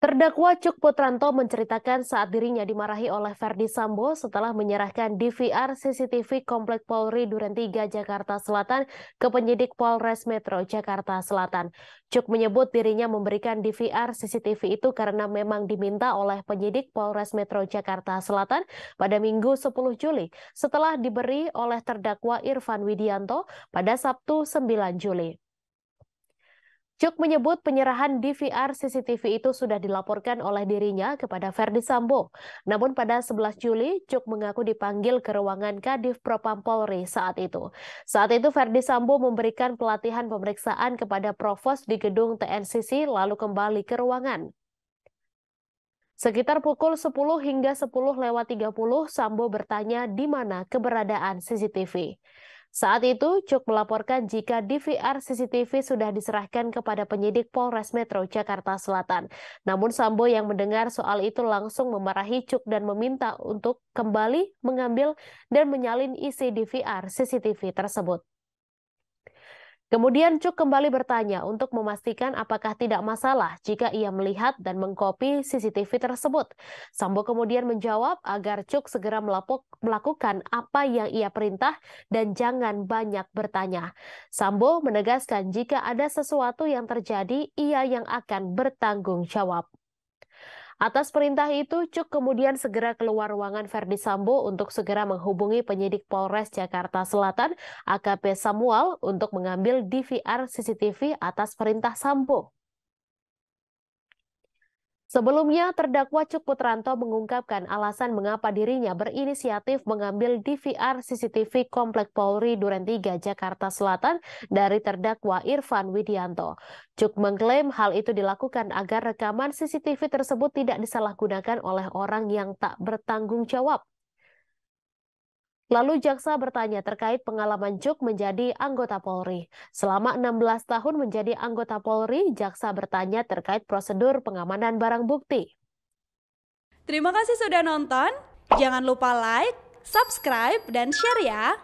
Terdakwa Cuk Putranto menceritakan saat dirinya dimarahi oleh Verdi Sambo setelah menyerahkan DVR CCTV Komplek Polri Duren 3 Jakarta Selatan ke penyidik Polres Metro Jakarta Selatan. Cuk menyebut dirinya memberikan DVR CCTV itu karena memang diminta oleh penyidik Polres Metro Jakarta Selatan pada Minggu 10 Juli setelah diberi oleh terdakwa Irfan Widianto pada Sabtu 9 Juli. Cuk menyebut penyerahan DVR CCTV itu sudah dilaporkan oleh dirinya kepada Verdi Sambo. Namun pada 11 Juli, Cuk mengaku dipanggil ke ruangan Kadif Propam Polri saat itu. Saat itu Verdi Sambo memberikan pelatihan pemeriksaan kepada Provos di gedung TNCC lalu kembali ke ruangan. Sekitar pukul 10 hingga 10 lewat 30, Sambo bertanya di mana keberadaan CCTV. Saat itu, Cuk melaporkan jika DVR CCTV sudah diserahkan kepada penyidik Polres Metro Jakarta Selatan. Namun Sambo yang mendengar soal itu langsung memarahi Cuk dan meminta untuk kembali mengambil dan menyalin isi DVR CCTV tersebut. Kemudian Cuk kembali bertanya untuk memastikan apakah tidak masalah jika ia melihat dan mengkopi CCTV tersebut. Sambo kemudian menjawab agar Cuk segera melapuk, melakukan apa yang ia perintah dan jangan banyak bertanya. Sambo menegaskan jika ada sesuatu yang terjadi, ia yang akan bertanggung jawab. Atas perintah itu, Cuk kemudian segera keluar ruangan Verdi Sambo untuk segera menghubungi penyidik Polres Jakarta Selatan AKP Samuel untuk mengambil DVR CCTV atas perintah Sambo. Sebelumnya, terdakwa Cuk Putranto mengungkapkan alasan mengapa dirinya berinisiatif mengambil DVR CCTV Komplek Polri Duren 3 Jakarta Selatan dari terdakwa Irfan Widianto. Cuk mengklaim hal itu dilakukan agar rekaman CCTV tersebut tidak disalahgunakan oleh orang yang tak bertanggung jawab. Lalu jaksa bertanya terkait pengalaman Juk menjadi anggota Polri. Selama 16 tahun menjadi anggota Polri, jaksa bertanya terkait prosedur pengamanan barang bukti. Terima kasih sudah nonton. Jangan lupa like, subscribe, dan share ya.